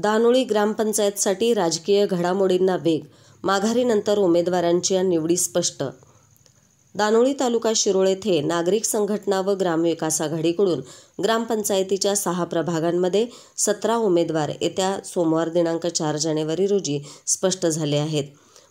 दानोळी ग्रामपंचायतसाठी राजकीय घडामोडींना वेग माघारीनंतर उमेदवारांच्या निवडी स्पष्ट दानोळी तालुका शिरोळ येथे नागरिक संघटना व ग्रामविकास आघाडीकडून ग्रामपंचायतीच्या सहा प्रभागांमध्ये सतरा उमेदवार येत्या सोमवार दिनांक चार जानेवारी रोजी स्पष्ट झाले आहेत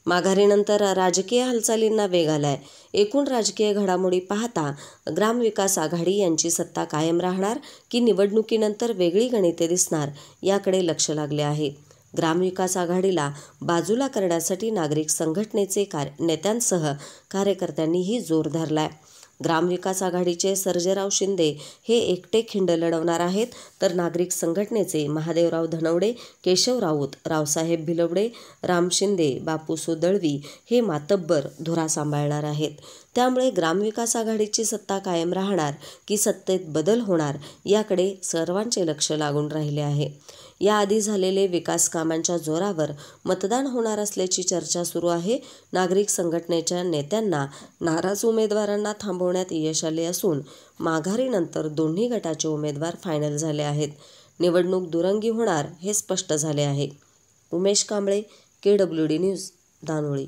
माघारीनंतर राजकीय हालचालींना वेग आलाय एकूण राजकीय घडामोडी पाहता ग्रामविकास आघाडी यांची सत्ता कायम राहणार की निवडणुकीनंतर वेगळी गणिते दिसणार याकडे लक्ष लागले आहे ग्रामविकास आघाडीला बाजूला करण्यासाठी नागरिक संघटनेचे कार नेत्यांसह कार्यकर्त्यांनीही जोर धरलाय ग्रामविकास आघाडीचे सर्जेराव शिंदे हे एकटे खिंड लढवणार आहेत तर नागरिक संघटनेचे महादेवराव धनवडे केशव राऊत रावसाहेब भिलवडे राम शिंदे बापू सुदळवी हे मातब्बर धुरा सांभाळणार आहेत त्यामुळे ग्रामविकास आघाडीची सत्ता कायम राहणार की सत्तेत बदल होणार याकडे सर्वांचे लक्ष लागून राहिले आहे याआधी झालेले विकास कामांच्या जोरावर मतदान होणार असल्याची चर्चा सुरू आहे नागरिक संघटनेच्या नेत्यांना नाराज उमेदवारांना थांबवण्यात मिळवण्यात यश आले असून माघारीनंतर दोन्ही गटाचे उमेदवार फायनल झाले आहेत निवडणूक दुरंगी होणार हे स्पष्ट झाले आहे Umesh Kamble K W D news दानोळी